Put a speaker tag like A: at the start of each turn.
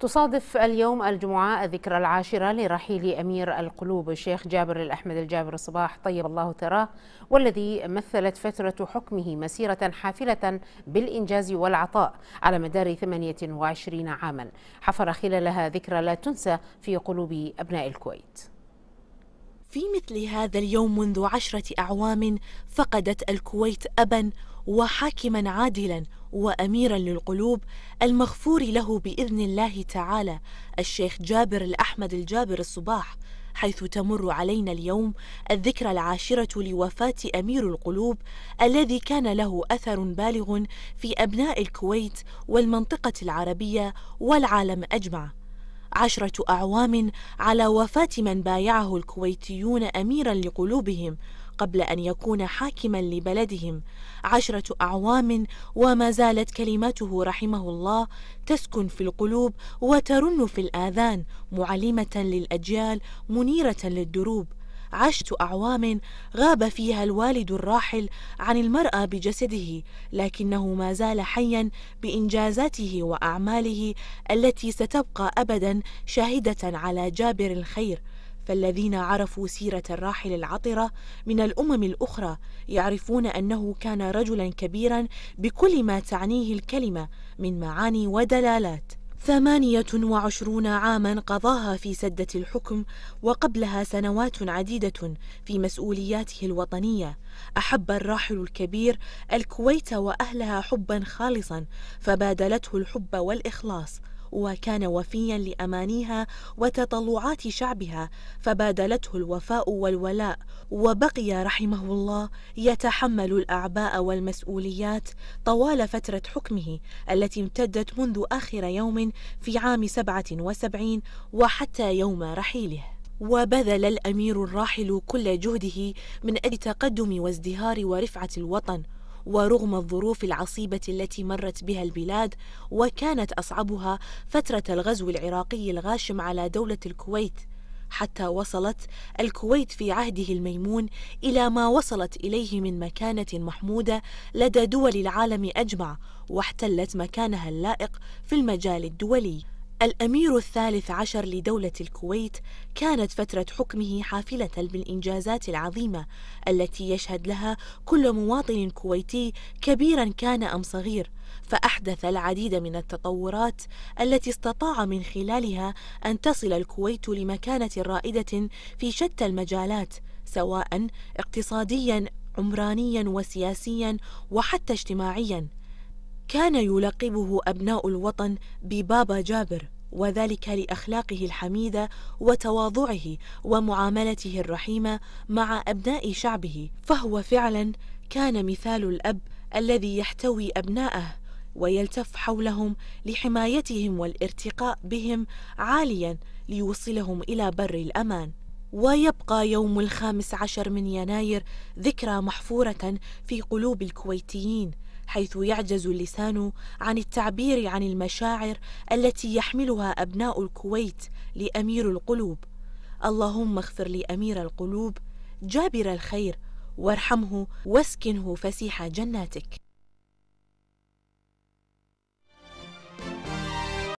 A: تصادف اليوم الجمعة الذكرى العاشرة لرحيل أمير القلوب الشيخ جابر الأحمد الجابر الصباح طيب الله ثراه والذي مثلت فترة حكمه مسيرة حافلة بالإنجاز والعطاء على مدار 28 عاما حفر خلالها ذكرى لا تنسى في قلوب أبناء الكويت
B: في مثل هذا اليوم منذ عشرة أعوام فقدت الكويت أبا وحاكما عادلا واميرا للقلوب المغفور له باذن الله تعالى الشيخ جابر الاحمد الجابر الصباح حيث تمر علينا اليوم الذكرى العاشره لوفاه امير القلوب الذي كان له اثر بالغ في ابناء الكويت والمنطقه العربيه والعالم اجمع عشرة أعوام على وفاة من بايعه الكويتيون أميرا لقلوبهم قبل أن يكون حاكما لبلدهم عشرة أعوام وما زالت كلماته رحمه الله تسكن في القلوب وترن في الآذان معلمة للأجيال منيرة للدروب عشت أعوام غاب فيها الوالد الراحل عن المرأة بجسده لكنه ما زال حيا بإنجازاته وأعماله التي ستبقى أبدا شاهدة على جابر الخير فالذين عرفوا سيرة الراحل العطرة من الأمم الأخرى يعرفون أنه كان رجلا كبيرا بكل ما تعنيه الكلمة من معاني ودلالات ثمانية وعشرون عاما قضاها في سدة الحكم وقبلها سنوات عديدة في مسؤولياته الوطنية أحب الراحل الكبير الكويت وأهلها حبا خالصا فبادلته الحب والإخلاص وكان وفيا لأمانيها وتطلعات شعبها فبادلته الوفاء والولاء وبقي رحمه الله يتحمل الأعباء والمسؤوليات طوال فترة حكمه التي امتدت منذ آخر يوم في عام 77 وحتى يوم رحيله وبذل الأمير الراحل كل جهده من أجل تقدم وازدهار ورفعة الوطن ورغم الظروف العصيبة التي مرت بها البلاد وكانت أصعبها فترة الغزو العراقي الغاشم على دولة الكويت حتى وصلت الكويت في عهده الميمون إلى ما وصلت إليه من مكانة محمودة لدى دول العالم أجمع واحتلت مكانها اللائق في المجال الدولي الأمير الثالث عشر لدولة الكويت كانت فترة حكمه حافلة بالإنجازات العظيمة التي يشهد لها كل مواطن كويتي كبيرا كان أم صغير فأحدث العديد من التطورات التي استطاع من خلالها أن تصل الكويت لمكانة رائدة في شتى المجالات سواء اقتصاديا عمرانيا وسياسيا وحتى اجتماعيا كان يلقبه أبناء الوطن ببابا جابر وذلك لأخلاقه الحميدة وتواضعه ومعاملته الرحيمة مع أبناء شعبه فهو فعلا كان مثال الأب الذي يحتوي أبناءه ويلتف حولهم لحمايتهم والارتقاء بهم عاليا ليوصلهم إلى بر الأمان ويبقى يوم الخامس عشر من يناير ذكرى محفورة في قلوب الكويتيين حيث يعجز اللسان عن التعبير عن المشاعر التي يحملها أبناء الكويت لأمير القلوب اللهم اغفر لأمير القلوب جابر الخير وارحمه واسكنه فسيح جناتك